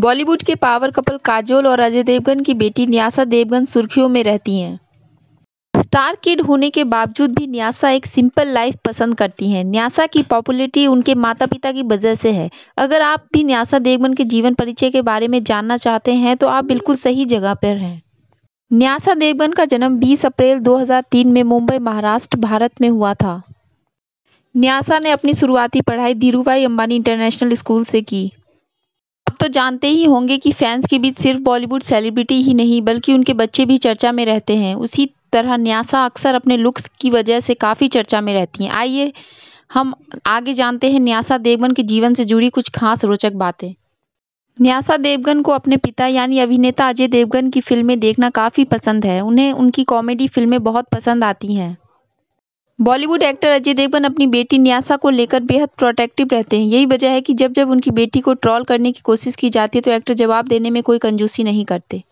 बॉलीवुड के power couple Kajol और अजय देवगन की बेटी न्यासा देवगन सुर्खियों में रहती हैं स्टार किड होने के बावजूद भी न्यासा एक सिंपल लाइफ पसंद करती हैं न्यासा की पॉपुलरिटी उनके माता पिता की वजह से है अगर आप भी न्यासा देवगन के जीवन परिचय के बारे में जानना चाहते हैं तो आप बिल्कुल सही जगह पर हैं न्यासा देवगन का जन्म 20 अप्रैल 2003 में मुंबई महाराष्ट्र भारत में हुआ था न्यासा ने अपनी शुरुआती पढ़ाई धीरूभाई अंबानी इंटरनेशनल स्कूल से की तो जानते ही होंगे कि फैंस के बीच सिर्फ बॉलीवुड सेलिब्रिटी ही नहीं बल्कि उनके बच्चे भी चर्चा में रहते हैं उसी तरह न्यासा अक्सर अपने लुक्स की वजह से काफ़ी चर्चा में रहती हैं आइए हम आगे जानते हैं न्यासा देवगन के जीवन से जुड़ी कुछ खास रोचक बातें न्यासा देवगन को अपने पिता यानी अभिनेता अजय देवगन की फिल्में देखना काफ़ी पसंद है उन्हें उनकी कॉमेडी फिल्में बहुत पसंद आती हैं बॉलीवुड एक्टर अजय देवगन अपनी बेटी न्यासा को लेकर बेहद प्रोटेक्टिव रहते हैं यही वजह है कि जब जब उनकी बेटी को ट्रॉल करने की कोशिश की जाती है तो एक्टर जवाब देने में कोई कंजूसी नहीं करते